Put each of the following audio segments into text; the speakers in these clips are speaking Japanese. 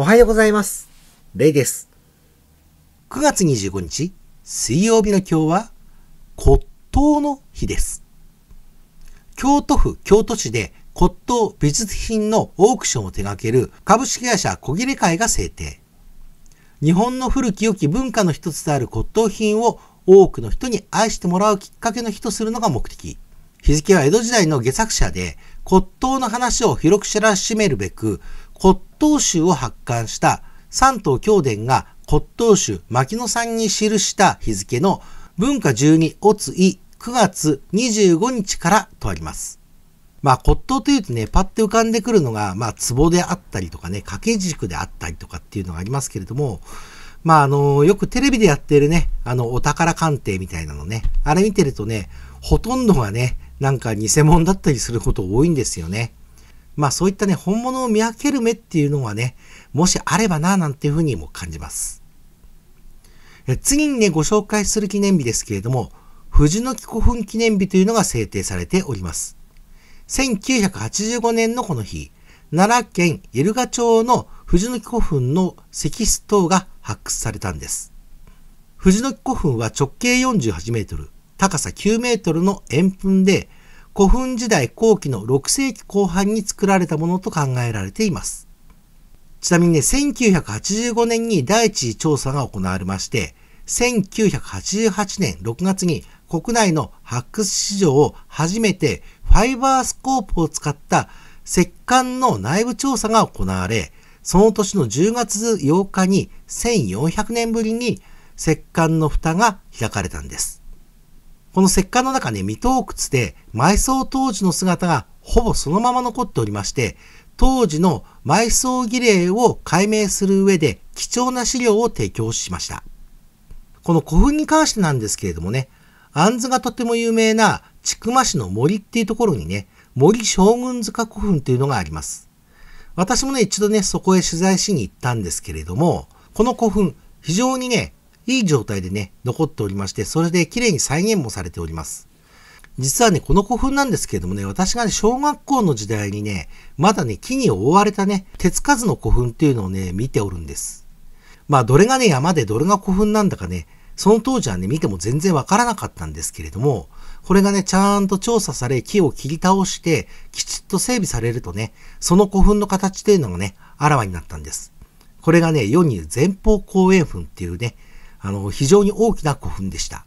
おはようございます。レイです。9月25日、水曜日の今日は、骨董の日です。京都府京都市で骨董美術品のオークションを手掛ける株式会社小切会が制定。日本の古き良き文化の一つである骨董品を多くの人に愛してもらうきっかけの日とするのが目的。日付は江戸時代の下作者で骨董の話を広く知らしめるべく骨東州を発刊した山東教伝が骨董州牧野さんに記した日付の文化12おつい9月25日からとあります。まあ骨董というとね、パッて浮かんでくるのが、まあ壺であったりとかね、掛け軸であったりとかっていうのがありますけれども、まああの、よくテレビでやってるね、あの、お宝鑑定みたいなのね、あれ見てるとね、ほとんどがね、なんか偽物だったりすること多いんですよね。まあそういったね、本物を見分ける目っていうのはね、もしあればな、なんていうふうにも感じます。次にね、ご紹介する記念日ですけれども、藤の木古墳記念日というのが制定されております。1985年のこの日、奈良県イルガ町の藤の木古墳の石室等が発掘されたんです。藤の木古墳は直径48メートル、高さ9メートルの円墳で、古墳時代後期の6世紀後半に作られたものと考えられています。ちなみにね、1985年に第一次調査が行われまして、1988年6月に国内の発掘史上を初めてファイバースコープを使った石棺の内部調査が行われ、その年の10月8日に1400年ぶりに石棺の蓋が開かれたんです。この石棺の中ね、未洞窟で埋葬当時の姿がほぼそのまま残っておりまして、当時の埋葬儀礼を解明する上で貴重な資料を提供しました。この古墳に関してなんですけれどもね、杏図がとても有名な千曲市の森っていうところにね、森将軍塚古墳というのがあります。私もね、一度ね、そこへ取材しに行ったんですけれども、この古墳、非常にね、いい状態でね、残っておりまして、それで綺麗に再現もされております。実はね、この古墳なんですけれどもね、私がね、小学校の時代にね、まだね、木に覆われたね、手つかずの古墳っていうのをね、見ておるんです。まあ、どれがね、山でどれが古墳なんだかね、その当時はね、見ても全然わからなかったんですけれども、これがね、ちゃんと調査され、木を切り倒して、きちっと整備されるとね、その古墳の形というのがね、あらわになったんです。これがね、世に前方後円墳っていうね、あの、非常に大きな古墳でした。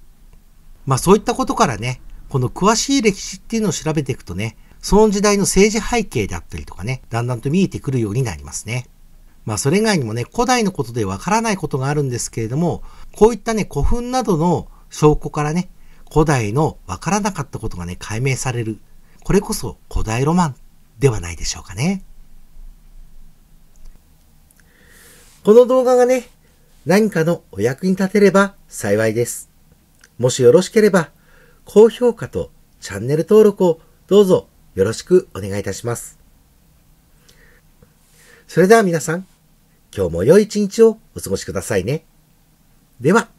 まあそういったことからね、この詳しい歴史っていうのを調べていくとね、その時代の政治背景であったりとかね、だんだんと見えてくるようになりますね。まあそれ以外にもね、古代のことでわからないことがあるんですけれども、こういったね、古墳などの証拠からね、古代のわからなかったことがね、解明される。これこそ古代ロマンではないでしょうかね。この動画がね、何かのお役に立てれば幸いです。もしよろしければ、高評価とチャンネル登録をどうぞよろしくお願いいたします。それでは皆さん、今日も良い一日をお過ごしくださいね。では。